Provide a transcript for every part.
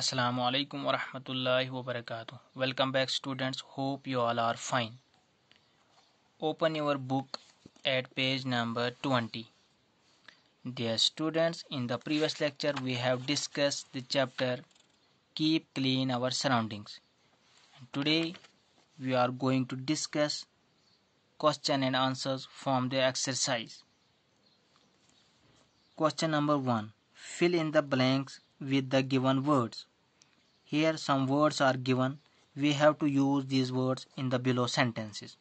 Assalamu alaikum wa rahmatullahi wa barakatuh. Welcome back students. Hope you all are fine. Open your book at page number 20. Dear students, in the previous lecture we have discussed the chapter Keep Clean Our Surroundings. Today we are going to discuss question and answers from the exercise. Question number 1. Fill in the blanks with the given words. Here some words are given. We have to use these words in the below sentences.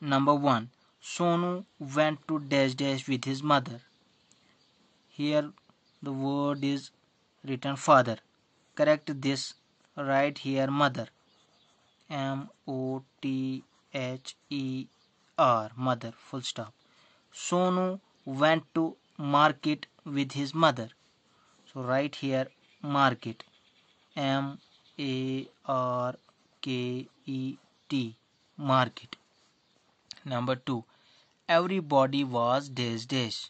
Number 1. Sonu went to dash dash with his mother. Here the word is written father. Correct this. Write here mother. M O T H E R mother full stop. Sonu went to market with his mother so write here market m a r k e t market number 2 everybody was dash dash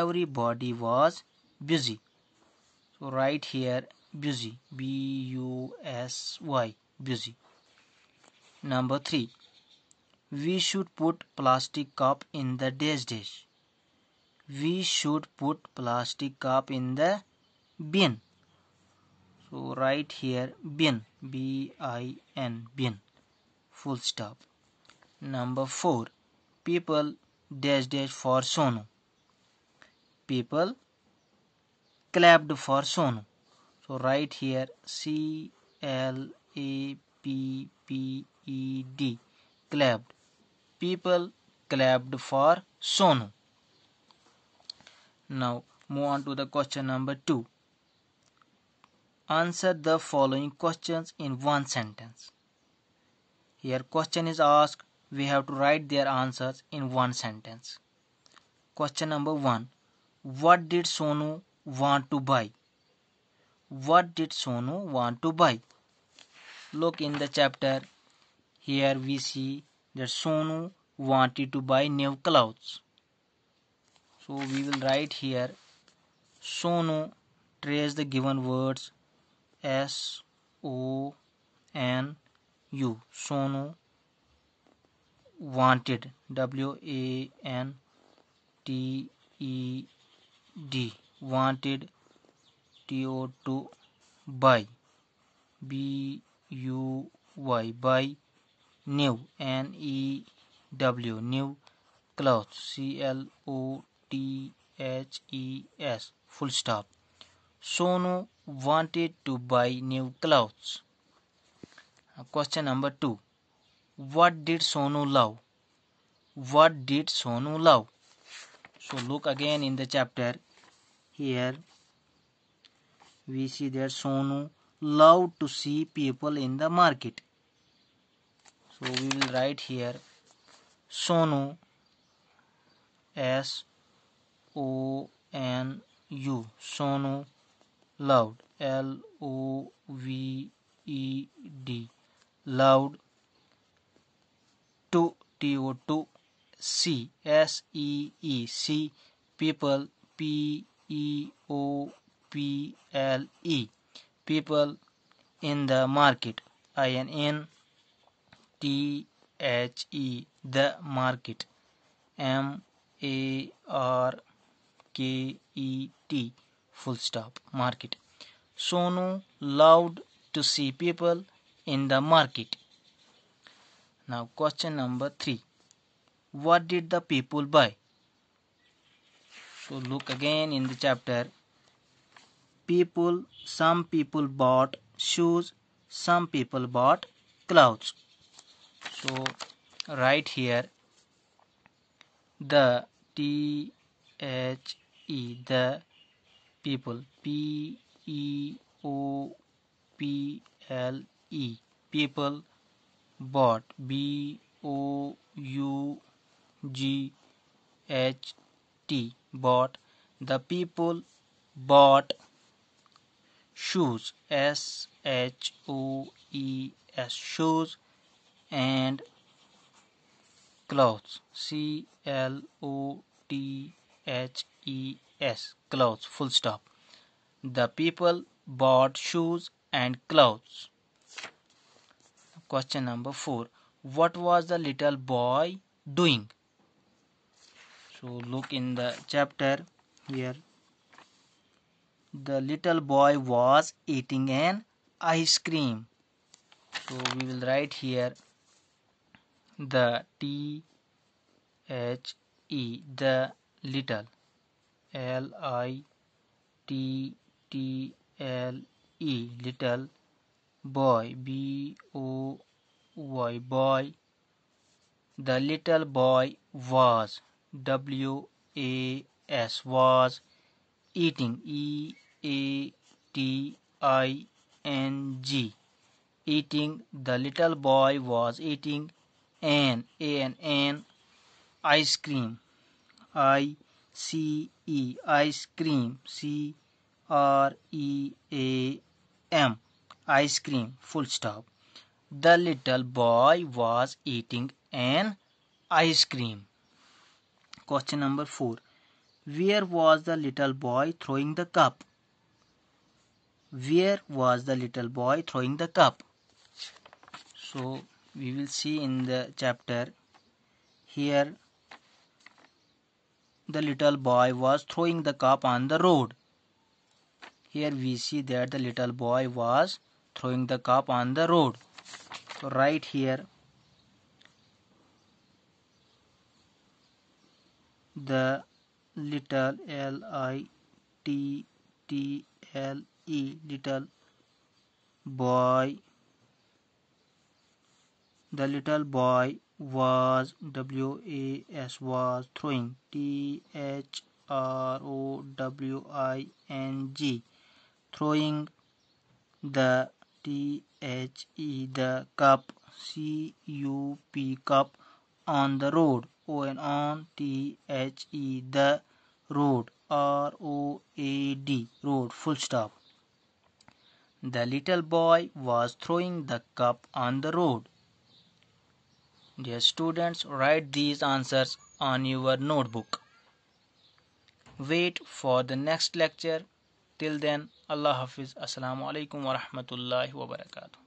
everybody was busy so write here busy b u s y busy number 3 we should put plastic cup in the dash dash we should put plastic cup in the bin so right here bin b i n bin full stop number 4 people dash dash for sonu people clapped for sonu so right here c l a p p e d clapped people clapped for sonu now move on to the question number 2. Answer the following questions in one sentence. Here question is asked, we have to write their answers in one sentence. Question number 1. What did Sonu want to buy? What did Sonu want to buy? Look in the chapter. Here we see that Sonu wanted to buy new clothes so we will write here sono trace the given words s o n u sono wanted w a n t e d wanted t o 2 by b u y by new n e w new cloth c l o T H E S full stop. Sonu wanted to buy new clothes. Uh, question number 2. What did Sonu love? What did Sonu love? So look again in the chapter. Here we see that Sonu loved to see people in the market. So we will write here Sonu S O N U Sonu Loud L O V E D Loud to T O to C S E E C people P E O P L E people in the market I N N T H E the market M A R k-e-t full stop market Sonu loved to see people in the market now question number three what did the people buy so look again in the chapter people some people bought shoes some people bought clothes so right here the t h E the people P E O P L E people bought B O U G H T bought the people bought shoes S H O E S shoes and clothes C L O T H E S clothes full stop. The people bought shoes and clothes. Question number 4. What was the little boy doing? So look in the chapter here. The little boy was eating an ice cream. So we will write here the T H E the little L I T T L E little boy B O Y boy the little boy was W A S was eating E A T I N G eating the little boy was eating an A N N ice cream I C E ice cream C R E A M ice cream full stop the little boy was eating an ice cream question number 4 where was the little boy throwing the cup where was the little boy throwing the cup so we will see in the chapter here the little boy was throwing the cup on the road. Here we see that the little boy was throwing the cup on the road. So right here the little L I T T L E little boy the little boy was W A S was throwing T H R O W I N G throwing the T H E the cup C U P cup on the road O N on T H E the road R O A D road full stop the little boy was throwing the cup on the road Dear students, write these answers on your notebook. Wait for the next lecture. Till then, Allah Hafiz. Assalamu alaikum wa rahmatullahi wa barakatuh.